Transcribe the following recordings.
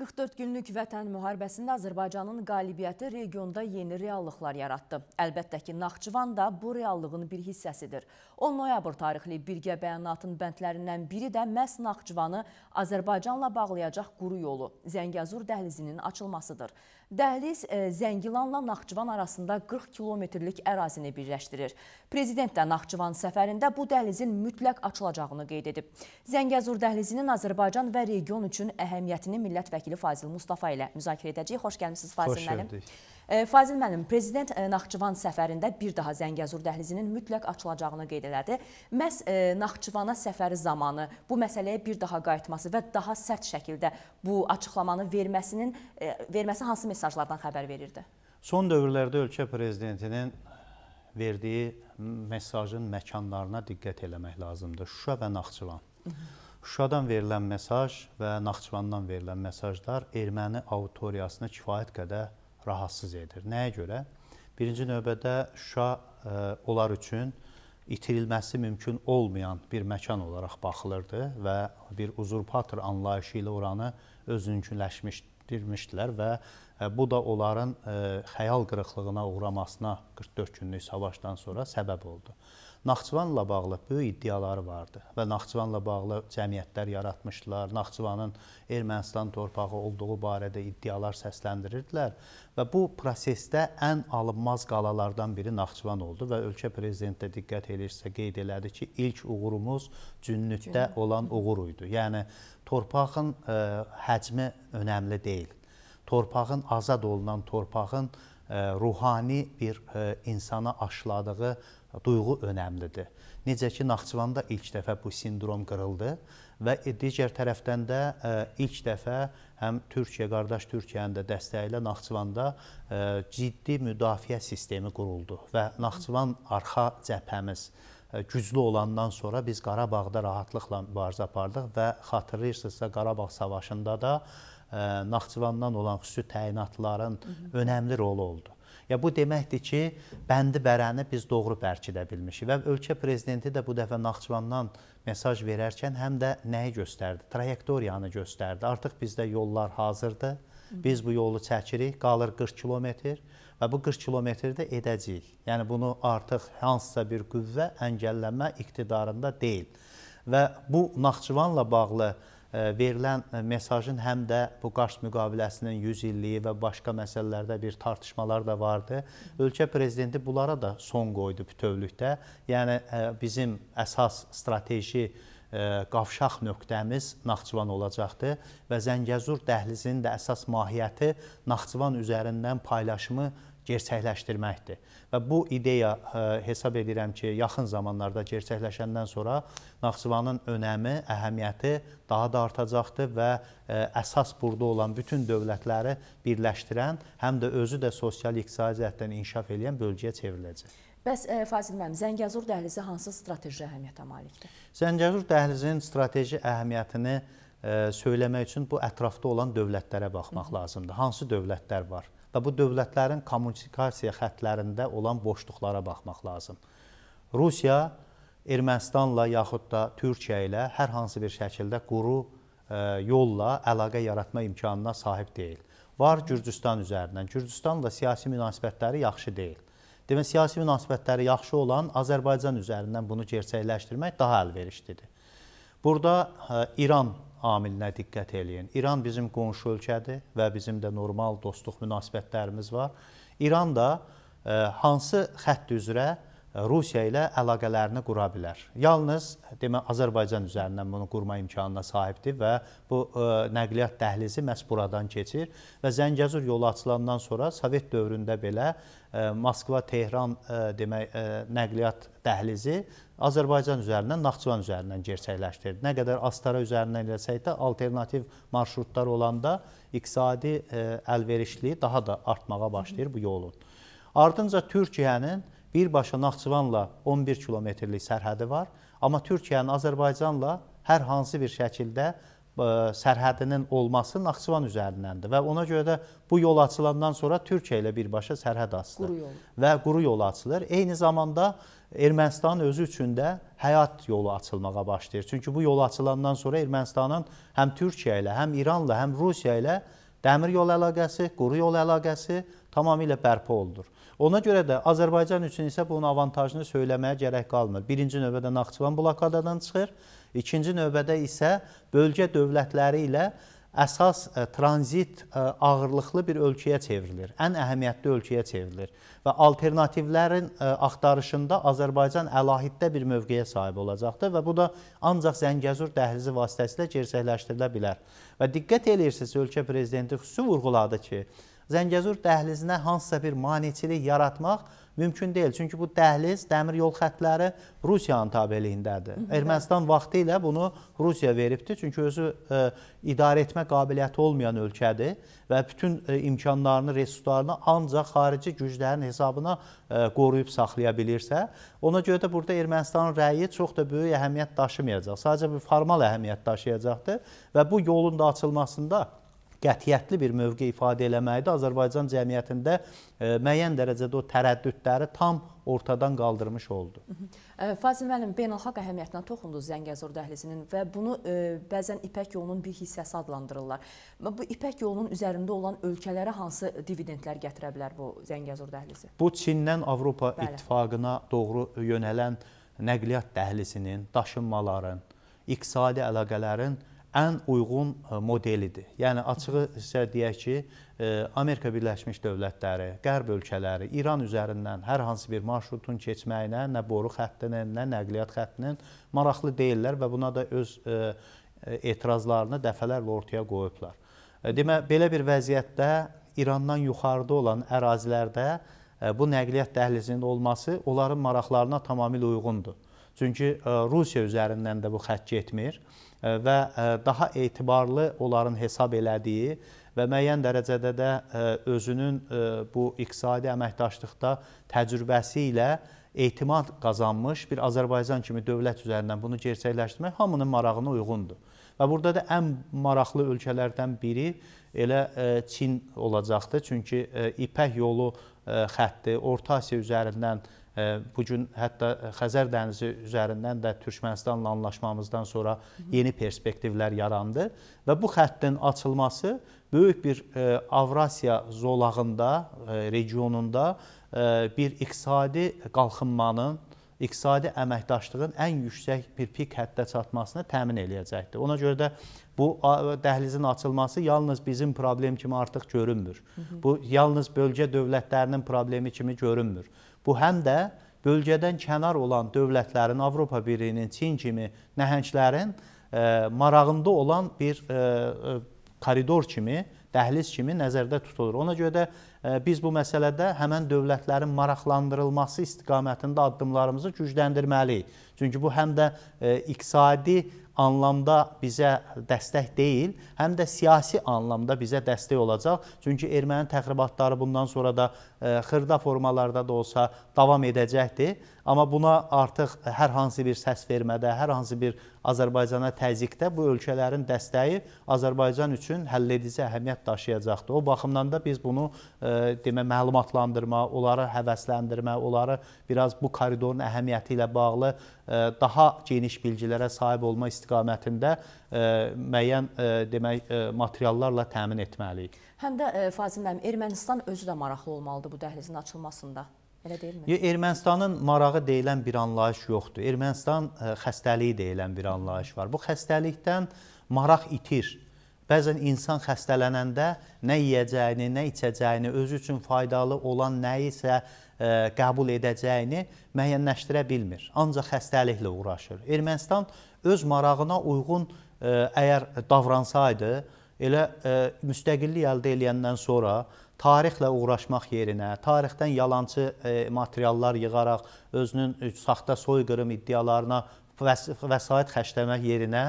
44 günlük vətən müharibəsində Azərbaycanın qalibiyyəti regionda yeni reallıqlar yaratdı. Əlbəttə ki, Naxçıvan da bu reallığın bir hissəsidir. 10 noyabr tarixli birgə bəyanatın bəndlərindən biri də məhz Naxçıvanı Azərbaycanla bağlayacaq quru yolu Zəngəzur dəhlizinin açılmasıdır. Dəhliz e, Zəngilanla Naxçıvan arasında 40 kilometrlik ərazini birləşdirir. Prezident də Naxçıvan səfərində bu dəhlizin mütləq açılacağını qeyd edib. Zəngəzur dəhlizinin Azərbaycan və region üçün əhəmiyyətini millət vəkili Fazil Mustafa ilə müzakirə edəcəyik. Xoş gəlmisiniz Fazil müəllim. Xoş gəldik. Fazil müəllim, prezident e, Naxçıvan səfərində bir daha Zəngəzur dəhlizinin mütləq açılacağını qeyd elədi. Məs e, Naxçıvana səfəri zamanı bu məsələyə bir daha qayıtması və daha sərt şəkildə bu açıqlamanı verməsinin e, verməsi hansı mesajlardan xəbər verirdi? Son dövrlərdə ölkə prezidentinin verdiyi mesajın məkanlarına diqqət eləmək lazımdır. Şuşa və Naxçıvan. Şuşadan verilən mesaj və Naxçıvandan verilən mesajlar erməni auditoriyasını kifayət qədər rahatsız edir. Nəyə görə? Birinci növbədə Şuşa ə, e, onlar üçün itirilməsi mümkün olmayan bir məkan olaraq baxılırdı və bir uzurpator anlayışı ilə oranı özünküləşmişdirmişdilər və Bu da onların xəyal qırıqlığına uğramasına 44 günlük savaşdan sonra səbəb oldu. Naxçıvanla bağlı böyük iddiaları vardı və Naxçıvanla bağlı cəmiyyətlər yaratmışdılar. Naxçıvanın Ermənistan torpağı olduğu barədə iddialar səsləndirirdilər və bu prosesdə ən alınmaz qalalardan biri Naxçıvan oldu və ölkə prezidenti də diqqət eləyirsə qeyd elədi ki, ilk uğurumuz Cünnütdə olan uğur idi. Yəni torpağın ə, həcmi önəmli deyil torpağın azad olunan torpağın e, ruhani bir e, insana aşıladığı duyğu önəmlidir. Necə ki Naxçıvanda ilk dəfə bu sindrom qırıldı və e, digər tərəfdən də ilk dəfə həm Türkiyə qardaş Türkiyənin də dəstəyi ilə Naxçıvanda ciddi müdafiə sistemi quruldu və Naxçıvan arxa cəbhəmiz güclü olandan sonra biz Qarabağda rahatlıqla mübarizə apardıq və xatırlayırsınızsa Qarabağ savaşında da E, Naxçıvandan olan xüsusi təyinatların Hı -hı. önəmli rolu oldu. Ya bu deməkdir ki, bəndi bərəni biz doğru bərkidə bilmişik və ölkə prezidenti də bu dəfə Naxçıvandan mesaj verərkən həm də nəyi göstərdi? Trayektoriyanı göstərdi. Artıq bizdə yollar hazırdır. Biz bu yolu çəkirik, qalır 40 kilometr və bu 40 kilometri də edəcəyik. Yəni bunu artıq hansısa bir qüvvə əngəllənmə iqtidarında deyil. Və bu Naxçıvanla bağlı E, verilən mesajın həm də bu Qars müqaviləsinin 100 illiyi və başqa məsələlərdə bir tartışmalar da vardı. Ölkə prezidenti bunlara da son qoydu bütövlükdə. Yəni e, bizim əsas strateji e, qavşaq nöqtəmiz Naxçıvan olacaqdı və Zəngəzur dəhlizinin də əsas mahiyyəti Naxçıvan üzərindən paylaşımı gerçəkləşdirməkdir. Və bu ideya ə, e, hesab edirəm ki, yaxın zamanlarda gerçəkləşəndən sonra Naxçıvanın önəmi, əhəmiyyəti daha da artacaqdır və ə, e, əsas burada olan bütün dövlətləri birləşdirən, həm də özü də sosial-iqtisadi cəhətdən inkişaf edən bölgəyə çevriləcək. Bəs e, Fazil müəllim, Zəngəzur dəhlizi hansı strateji əhəmiyyətə malikdir? Zəngəzur dəhlizinin strateji əhəmiyyətini ə, söyləmək üçün bu ətrafda olan dövlətlərə baxmaq Hı -hı. lazımdır. Hansı dövlətlər var? və bu dövlətlərin kommunikasiya xətlərində olan boşluqlara baxmaq lazım. Rusiya Ermənistanla yaxud da Türkiyə ilə hər hansı bir şəkildə quru e, yolla əlaqə yaratma imkanına sahib deyil. Var Gürcüstan üzərindən. Gürcüstanla siyasi münasibətləri yaxşı deyil. Demək, siyasi münasibətləri yaxşı olan Azərbaycan üzərindən bunu gerçəkləşdirmək daha əlverişlidir. Burada e, İran amilinə diqqət eləyin. İran bizim qonşu ölkədir və bizim də normal dostluq münasibətlərimiz var. İran da e, hansı xətt üzrə e, Rusiya ilə əlaqələrini qura bilər. Yalnız demə Azərbaycan üzərindən bunu qurma imkanına sahibdir və bu ə, e, nəqliyyat dəhlizi məhz buradan keçir və Zəngəzur yolu açılandan sonra Sovet dövründə belə Moskva-Tehran demək ə, nəqliyyat dəhlizi Azərbaycan üzərindən, Naxçıvan üzərindən gerçəkləşdirdi. Nə qədər Astara üzərindən eləsək də, alternativ marşrutlar olanda iqtisadi e, əlverişli daha da artmağa başlayır bu yolun. Ardınca Türkiyənin birbaşa Naxçıvanla 11 kilometrlik sərhədi var, amma Türkiyənin Azərbaycanla hər hansı bir şəkildə E, sərhədinin olması Naxçıvan üzərindəndir və ona görə də bu yol açılandan sonra Türkiyə ilə birbaşa sərhəd açılır quru və quru yol açılır. Eyni zamanda Ermənistanın özü üçün də həyat yolu açılmağa başlayır. Çünki bu yol açılandan sonra Ermənistanın həm Türkiyə ilə, həm İranla, həm Rusiya ilə dəmir yol əlaqəsi, quru yol əlaqəsi tamamilə bərpa olunur. Ona görə də Azərbaycan üçün isə bunun avantajını söyləməyə gərək qalmır. Birinci növbədə Naxçıvan blokadadan çıxır, ikinci növbədə isə bölgə dövlətləri ilə əsas ə, e, tranzit ə, e, ağırlıqlı bir ölkəyə çevrilir. Ən əhəmiyyətli ölkəyə çevrilir və alternativlərin ə, e, axtarışında Azərbaycan əlahiddə bir mövqeyə sahib olacaqdır və bu da ancaq Zəngəzur dəhlizi vasitəsilə gerçəkləşdirilə bilər. Və diqqət eləyirsinizsə, ölkə prezidenti xüsusi vurğuladı ki, Zəngəzur dəhlizinə hansısa bir maneçilik yaratmaq mümkün deyil. Çünki bu dəhliz, dəmir yol xətləri Rusiyanın tabeliyindədir. Hı -hı. Ermənistan vaxtı ilə bunu Rusiya veribdir. Çünki özü e, idarə etmə qabiliyyəti olmayan ölkədir və bütün e, imkanlarını, resurslarını ancaq xarici güclərin hesabına e, qoruyub saxlaya bilirsə, ona görə də burada Ermənistanın rəyi çox da böyük əhəmiyyət daşımayacaq. Sadəcə bir formal əhəmiyyət daşıyacaqdır və bu yolun da açılmasında qətiyyətli bir mövqe ifadə eləməyidir. Azərbaycan cəmiyyətində e, müəyyən dərəcədə o tərəddüdləri tam ortadan qaldırmış oldu. E, Fazil müəllim, beynəlxalq əhəmiyyətinə toxundu Zəngəzur dəhlizinin və bunu e, bəzən İpək yolunun bir hissəsi adlandırırlar. Bu İpək yolunun üzərində olan ölkələrə hansı dividendlər gətirə bilər bu Zəngəzur dəhlizi? Bu Çindən Avropa Bəli. İttifaqına doğru yönələn nəqliyyat dəhlizinin, daşınmaların, iqtisadi əlaqələrin ən uyğun e, modelidir. Yəni açığı sizə deyək ki, e, Amerika Birləşmiş Dövlətləri, Qərb ölkələri İran üzərindən hər hansı bir marşrutun keçməyinə, nə boru xəttinin, nə nəqliyyat xəttinin maraqlı deyillər və buna da öz e, etirazlarını dəfələrlə ortaya qoyublar. Demə belə bir vəziyyətdə İrandan yuxarıda olan ərazilərdə bu nəqliyyat dəhlizinin olması onların maraqlarına tamamilə uyğundur. Çünki Rusiya üzərindən də bu xətt getmir və e, daha etibarlı onların hesab elədiyi və müəyyən dərəcədə də e, özünün e, bu iqtisadi əməkdaşlıqda təcrübəsi ilə etimad qazanmış bir Azərbaycan kimi dövlət üzərindən bunu gerçəkləşdirmək hamının marağına uyğundur. Və burada da ən maraqlı ölkələrdən biri elə Çin olacaqdı. Çünki İpək yolu xətti Orta Asiya üzərindən Bu gün hətta e, Xəzər dənizi üzərindən də Türkmənistanla anlaşmamızdan sonra yeni perspektivlər yarandı və bu xəttin açılması böyük bir e, Avrasiya zolağında, e, regionunda bir iqtisadi qalxınmanın iqtisadi əməkdaşlığın ən yüksək bir pik həddə çatmasını təmin eləyəcəkdir. Ona görə də bu dəhlizin açılması yalnız bizim problem kimi artıq görünmür. Bu yalnız bölgə dövlətlərinin problemi kimi görünmür. Bu həm də bölgədən kənar olan dövlətlərin, Avropa Birliyinin, Çin kimi nəhənglərin e, marağında olan bir e, e, koridor kimi, dəhliz kimi nəzərdə tutulur. Ona görə də biz bu məsələdə həmən dövlətlərin maraqlandırılması istiqamətində addımlarımızı gücləndirməliyik. Çünki bu həm də iqtisadi anlamda bizə dəstək deyil, həm də siyasi anlamda bizə dəstək olacaq. Çünki erməni təxribatları bundan sonra da e, xırda formalarda da olsa davam edəcəkdir. Amma buna artıq hər hansı bir səs vermədə, hər hansı bir Azərbaycana təzyiqdə bu ölkələrin dəstəyi Azərbaycan üçün həlledici əhəmiyyət daşıyacaqdır. O baxımdan da biz bunu e, demə məlumatlandırma, onları həvəsləndirmə, onları biraz bu koridorun əhəmiyyəti ilə bağlı E, daha geniş bilgilərə sahib olma istiqamətində e, müəyyən e, demək materiallarla təmin etməliyik. Həm də Fazil müəllim, Ermənistan özü də maraqlı olmalıdır bu dəhlizin açılmasında. Elə deyilmi? Ermənistanın marağı deyilən bir anlayış yoxdur. Ermənistan xəstəliyi deyilən bir anlayış var. Bu xəstəlikdən maraq itir. Bəzən insan xəstələnəndə nə yeyəcəyini, nə içəcəyini, özü üçün faydalı olan nəyi isə ə, e, qəbul edəcəyini müəyyənləşdirə bilmir. Ancaq xəstəliklə uğraşır. Ermənistan öz marağına uyğun ə, e, əgər davransaydı, elə ə, e, müstəqillik əldə edəndən sonra tarixlə uğraşmaq yerinə, tarixdən yalançı ə, materiallar yığaraq özünün saxta soyqırım iddialarına vəsait xərcləmək yerinə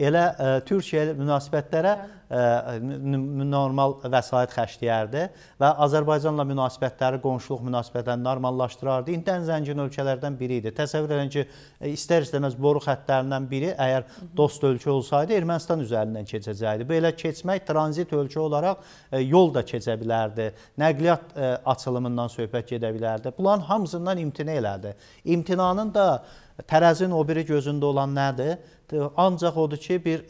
elə ə, e, Türkiyə münasibətlərə ə, hə. e, normal vəsait xərcləyərdi və Azərbaycanla münasibətləri, qonşuluq münasibətlərini normallaşdırardı. İndi ən zəngin ölkələrdən biri idi. Təsəvvür edin ki, e, istər-istəməz boru xəttlərindən biri əgər dost ölkə olsaydı Ermənistan üzərindən keçəcəkdi. Belə keçmək tranzit ölkə olaraq ə, yol da keçə bilərdi. Nəqliyyat ə, açılımından söhbət gedə bilərdi. Bunların hamısından imtina elədi. İmtinanın da tərəzin o biri gözündə olan nədir? ancaq odur ki, bir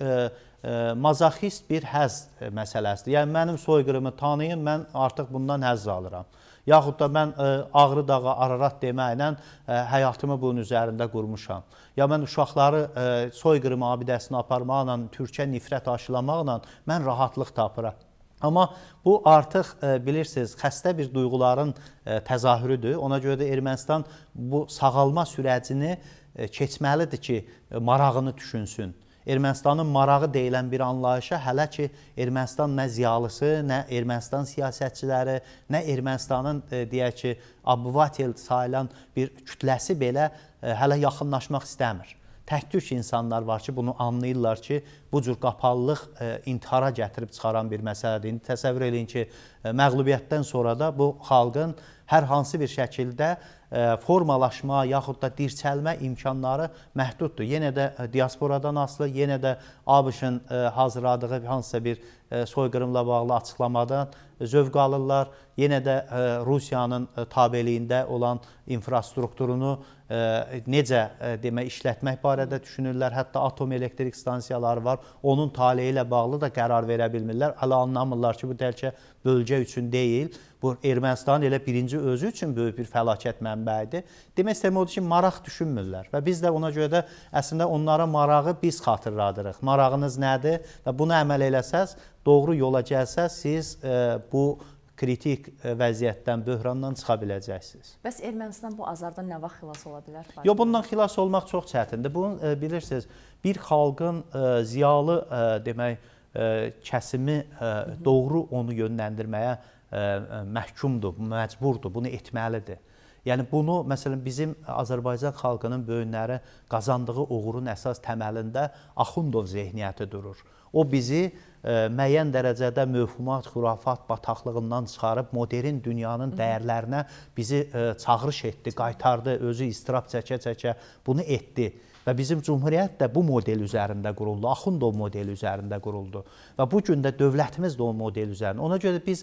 mazaxist bir həzz məsələsidir. Yəni mənim soyqırımı tanıyın, mən artıq bundan həzz alıram. Yaxud da mən ə, Ağrı dağa Ararat deməklə ə, həyatımı bunun üzərində qurmuşam. Ya mən uşaqları ə, soyqırım abidəsinə aparmaqla, türkə nifrət aşılamaqla mən rahatlıq tapıram. Amma bu artıq bilirsiniz, xəstə bir duyğuların təzahürüdür. Ona görə də Ermənistan bu sağalma sürəcini E, keçməlidir ki, e, marağını düşünsün. Ermənistanın marağı deyilən bir anlayışa hələ ki Ermənistan nə ziyalısı, nə Ermənistan siyasətçiləri, nə Ermənistanın e, deyək ki, abvatel sayılan bir kütləsi belə hələ yaxınlaşmaq istəmir. Təktük insanlar var ki, bunu anlayırlar ki, bu cür qapallıq e, intihara gətirib çıxaran bir məsələdir. İndi təsəvvür eləyin ki, e, məğlubiyyətdən sonra da bu xalqın hər hansı bir şəkildə e, formalaşma yaxud da dirçəlmə imkanları məhduddur. Yenə də e, diasporadan asılı, yenə də ABŞ-ın e, hazırladığı hansısa bir E, soyqırımla bağlı açıqlamadan zövq alırlar. Yenə də e, Rusiyanın e, tabeliyində olan infrastrukturunu necə demək işlətmək barədə düşünürlər. Hətta atom elektrik stansiyaları var. Onun taleyi ilə bağlı da qərar verə bilmirlər. Hələ anlamırlar ki, bu təkcə bölgə üçün deyil. Bu Ermənistanın elə birinci özü üçün böyük bir fəlakət mənbəyidir. Demək istəyirəm odur ki, maraq düşünmürlər və biz də ona görə də əslində onlara marağı biz xatırladırıq. Marağınız nədir və bunu əməl eləsəz, doğru yola gəlsəz, siz e, bu kritik e, vəziyyətdən, böhrandan çıxa biləcəksiniz. Bəs Ermənistan bu azardan nə vaxt xilas ola bilər? Yox, bundan xilas olmaq çox çətindir. Bunu e, bilirsiniz, bir xalqın e, ziyalı e, demək, e, kəsimi e, doğru onu yönləndirməyə məhkumdur, məcburdur, bunu etməlidir. Yəni bunu məsələn bizim Azərbaycan xalqının böyünləri qazandığı uğurun əsas təməlində Axundov zehniyyəti durur. O bizi müəyyən dərəcədə mövhumat, xurafat bataqlığından çıxarıb modern dünyanın dəyərlərinə bizi çağırış etdi, qaytardı, özü istirab çəkə-çəkə bunu etdi. Və bizim cümhuriyyət də bu model üzərində quruldu. Axundov modeli üzərində quruldu. Və bu gün də dövlətimiz də o model üzərində. Ona görə biz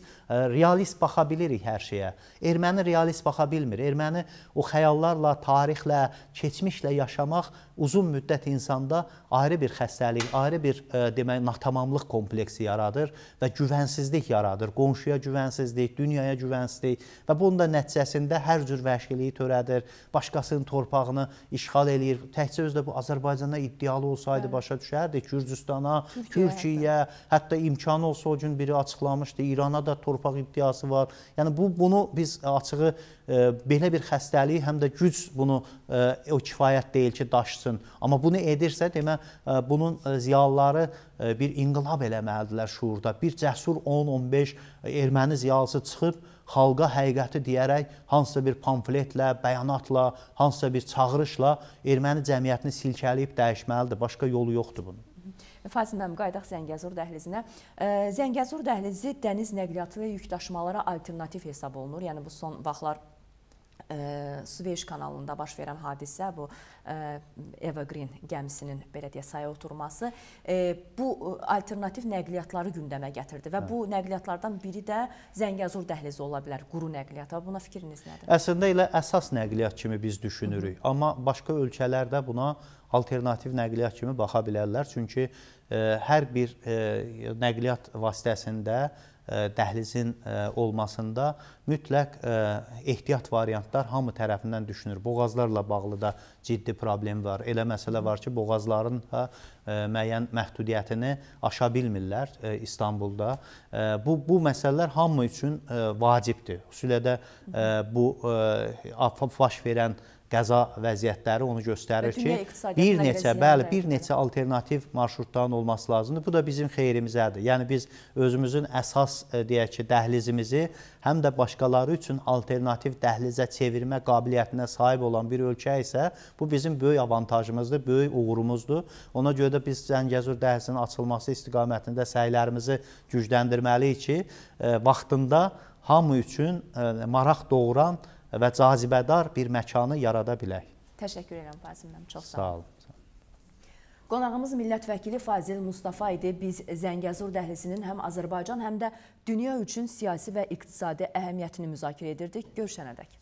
realist baxa bilirik hər şeyə. Erməni realist baxa bilmir. Erməni o xəyallarla, tarixlə, keçmişlə yaşamaq uzun müddət insanda ayrı bir xəstəlik, ayrı bir demək natamamlıq kompleksi kompleksi yaradır və güvənsizlik yaradır. Qonşuya güvənsizlik, dünyaya güvənsizlik və bunun da nəticəsində hər cür vəhşiliyi törədir. Başqasının torpağını işğal eləyir. Təkcə özdə bu Azərbaycana iddialı olsaydı Bəli. başa düşərdik. Gürcüstana, Türkiyəyə, hətta imkanı olsa o gün biri açıqlamışdı. İrana da torpaq iddiası var. Yəni bu bunu biz açığı e, belə bir xəstəliyi həm də güc bunu e, o kifayət deyil ki, daşsın. Amma bunu edirsə, demə e, bunun ziyalıları E, bir inqilab eləməlidirlər şuurda. Bir cəsur 10-15 erməni ziyalısı çıxıb xalqa həqiqəti deyərək hansısa bir pamfletlə, bəyanatla, hansısa bir çağırışla erməni cəmiyyətini silkələyib dəyişməlidir. Başqa yolu yoxdur bunun. Fazil müəllim, qayıdaq Zəngəzur dəhlizinə. E, Zəngəzur dəhlizi dəniz nəqliyyatı və yükdaşımalara alternativ hesab olunur. Yəni bu son vaxtlar ə, Suveş kanalında baş verən hadisə, bu ə, e, Evergreen gəmisinin belə deyə saya oturması ə, e, bu e, alternativ nəqliyyatları gündəmə gətirdi və hə. bu nəqliyyatlardan biri də Zəngəzur dəhlizi ola bilər, quru nəqliyyat. Buna fikriniz nədir? Əslində elə əsas nəqliyyat kimi biz düşünürük, Hı -hı. amma başqa ölkələr də buna alternativ nəqliyyat kimi baxa bilərlər. Çünki ə, hər bir ə, nəqliyyat vasitəsində E, dəhlizin e, olmasında mütləq e, ehtiyat variantlar hamı tərəfindən düşünür. Boğazlarla bağlı da ciddi problem var. Elə məsələ var ki, boğazların müəyyən məhdudiyyətini aşa bilmirlər İstanbulda. Bu bu məsələlər hamı üçün vacibdir. Xüsusilə də bu baş verən qəza vəziyyətləri onu göstərir ki, bir neçə, bəli, bir neçə alternativ marşrutların olması lazımdır. Bu da bizim xeyrimizədir. Yəni biz özümüzün əsas e, deyək ki, dəhlizimizi həm də başqaları üçün alternativ dəhlizə çevirmə qabiliyyətinə sahib olan bir ölkə isə bu bizim böyük avantajımızdır, böyük uğurumuzdur. Ona görə də biz Zəngəzur dəhlizinin açılması istiqamətində səylərimizi gücləndirməliyik ki, e, vaxtında hamı üçün e, maraq doğuran və cazibədar bir məkanı yarada bilək. Təşəkkür edirəm Fazil müəllim, çox sağ olun. Sağ olun. Qonağımız millət vəkili Fazil Mustafa idi. Biz Zəngəzur dəhlizinin həm Azərbaycan, həm də dünya üçün siyasi və iqtisadi əhəmiyyətini müzakirə edirdik. Görüşənədək.